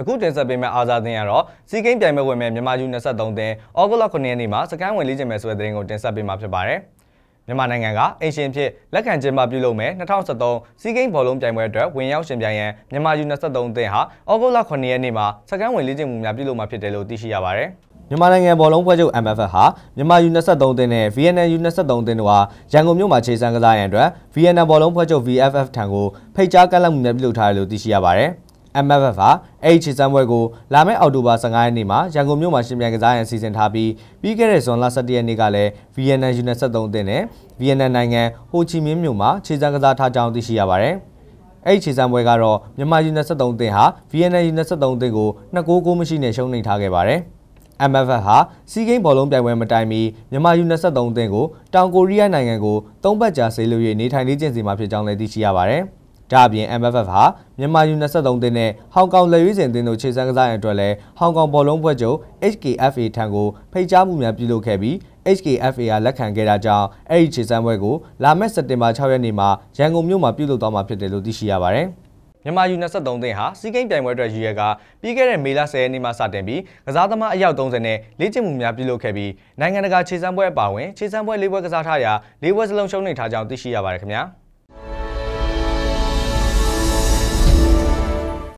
အခုတင်ဆက်ပေးမယ့်အားစားသတင်းကတော့စီကိန်းပြိုင်ပွဲဝင်မဲ့မြန်မာ U23 တင်ဩဂုတ်လ9ရက်နေ့မှာစကိုင်းဝင်လေ့ကျင့်မယ်ဆိုတဲ့သတင်းကိုတင်ဆက်ပေးမှာဖြစ်ပါတယ်။မြန်မာနိုင်ငံကအင်ရှင်ဖြစ်လက်ခံကျင်းပပြုလုပ်မယ်2023စီကိန်းဘောလုံးပြိုင်ပွဲအတွက်ဝင်ရောက်ရှင်ပြိုင်ရန်မြန်မာ U23 တင်ဟာဩဂုတ်လ9ရက်နေ့မှာစကိုင်းဝင်လေ့ကျင့်မှုများပြုလုပ်မှာဖြစ်တယ်လို့သိရှိရပါတယ်။မြန်မာနိုင်ငံဘောလုံးဖွဲ့ချုပ် MFF ဟာမြန်မာ U23 တင်းနဲ့ VNN U23 တင်းတို့ဟာရန်ကုန်မြို့မှာခြေစမ်းကစားရန်အတွက် VNN ဘောလုံးဖွဲ့ချုပ် VFF ထံကိုဖိတ်ကြားကန့်လန့်မှုနဲ့ပြုလုပ်ထားတယ်လို့သိရှိရပါတယ်။ MFF ဟာအဲ့ဒီခြေစမ်းပွဲကိုလာမယ့်အောက်တိုဘာ15ရက်နေ့မှာရန်ကုန်မြို့မှာရှင်ပြိုင်ကစားရန်စီစဉ်ထားပြီးပြီးခဲ့တဲ့ဇွန်လ17ရက်နေ့ကလည်း VNN United 73အသင်းနဲ့ VNN နိုင်ငံဟိုချီမင်းမြို့မှာခြေစမ်းကစားထားကြောင်းသိရှိရပါတယ်။အဲ့ဒီခြေစမ်းပွဲကတော့မြန်မာ United 73အသင်းဟာ VNN United 73အသင်းကို2ဂိုးကိုမရှိနဲ့ရှုံးနိမ့်ထားခဲ့ပါတယ်။ MFF ဟာစီးကိန်းဘောလုံးပြိုင်ပွဲမတိုင်မီမြန်မာ U23 အသင်းကိုတောင်ကိုရီးယားနိုင်ငံကို၃ဘတ်ကြာဆေးလို့ရနေထိုင်နေကျင့်စီမှာဖြစ်ကြောင်းလည်းသိရှိရပါတယ်။ဒါအပြင် MFF ဟာမြန်မာ U23 တင်းနဲ့ဟောင်ကောင်လက်ရွေးစင်တင်းတို့ခြေစမ်းကစားရန်အတွက်လည်းဟောင်ကောင်ဘောလုံးပွဲချုပ် HKFA ထံကိုဖိတ်ကြားမှုများပြုလုပ်ခဲ့ပြီး HKFA ကလက်ခံခဲ့တာကြောင့်အဲ့ဒီခြေစမ်းပွဲကိုလာမယ့်စက်တင်ဘာ6ရက်နေ့မှာရန်ကုန်မြို့မှာပြုလုပ်သွားမှာဖြစ်တယ်လို့သိရှိရပါတယ်။မြန်မာ U23 တင်ဟာစီးကိန်းပြိုင်ပွဲအတွက်ရည်ရကပြီးခဲ့တဲ့မေလ10ရက်နေ့မှစတင်ပြီးကစားသမားအယောက်30နဲ့လေ့ကျင့်မှုများပြုလုပ်ခဲ့ပြီးနိုင်ငံတကာခြေစမ်းပွဲအပါအဝင်ခြေစမ်းပွဲ၄ပွဲကစားထားရာ၄ပွဲစလုံးရှုံးနေထားကြောင်းသိရှိရပါတယ်ခင်ဗျာ။